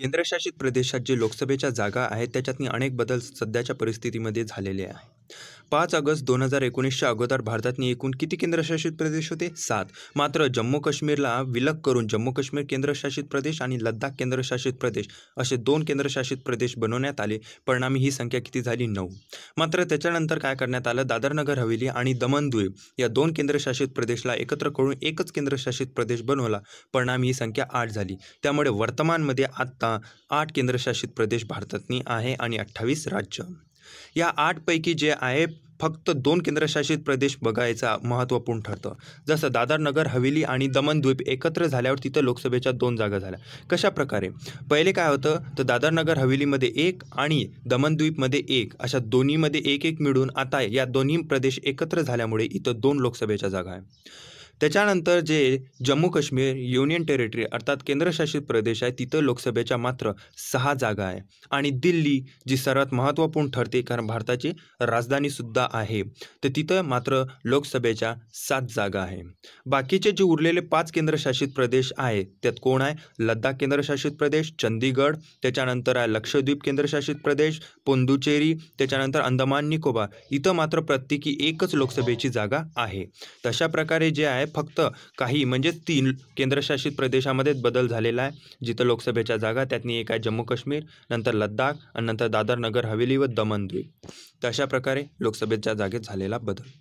केंद्रशासित प्रदेशात जे लोकसभेच्या जागा आहेत त्याच्यातनी अनेक बदल सध्याच्या परिस्थितीमध्ये झालेले आहे पाच ऑगस्ट दोन हजार एकोणीसच्या अगोदर भारतातनी एकूण किती केंद्रशासित प्रदेश होते सात मात्र जम्मू काश्मीरला विलग करून जम्मू काश्मीर केंद्रशासित प्रदेश आणि लद्दाख केंद्रशासित प्रदेश असे दोन केंद्रशासित प्रदेश बनवण्यात आले परिणामी ही संख्या किती झाली नऊ मात्र त्याच्यानंतर काय करण्यात आलं दादर नगर हवेली आणि दमन या दोन केंद्रशासित प्रदेशला एकत्र करून एकच केंद्रशासित प्रदेश बनवला परिणामी ही संख्या आठ झाली त्यामुळे वर्तमानमध्ये आत्ता आठ केंद्रशासित प्रदेश भारतातनी आहे आणि अठ्ठावीस राज्य या आठपैकी जे आहे फक्त दोन केंद्रशासित प्रदेश बघायचा महत्त्वपूर्ण ठरतं जसं नगर हवेली आणि दमनद्वीप एकत्र झाल्यावर तिथं लोकसभेच्या दोन जागा झाल्या कशा प्रकारे पहिले काय होतं तर दादर नगर हवेलीमध्ये एक आणि दमनद्वीपमध्ये एक अशा दोन्हीमध्ये एक एक मिळून आता या दोन्ही प्रदेश एकत्र झाल्यामुळे इथं दोन लोकसभेच्या जागा आहे त्याच्यानंतर जे जम्मू काश्मीर युनियन टेरिटरी अर्थात केंद्रशासित प्रदेश आहे तिथं लोकसभेच्या मात्र सहा जागा आहे आणि दिल्ली जी सर्वात महत्त्वपूर्ण ठरते कारण भारताची राजधानीसुद्धा आहे तर तिथं मात्र लोकसभेच्या सात जागा आहे बाकीचे जे उरलेले पाच केंद्रशासित प्रदेश आहेत त्यात कोण आहे लद्दाख केंद्रशासित प्रदेश चंदीगड त्याच्यानंतर आहे लक्षद्वीप केंद्रशासित प्रदेश पोंदुचेरी त्याच्यानंतर अंदमान निकोबार इथं मात्र प्रत्येकी एकच लोकसभेची जागा आहे तशा प्रकारे जे आहे फक्त काही म्हणजे तीन केंद्रशासित प्रदेशामध्येच बदल झालेला आहे जिथं लोकसभेच्या जागा त्यातनी एक आहे जम्मू काश्मीर नंतर लद्दाख आणि नंतर दादर नगर हवेली व दमण द्वीप प्रकारे लोकसभेच्या जागेत झालेला बदल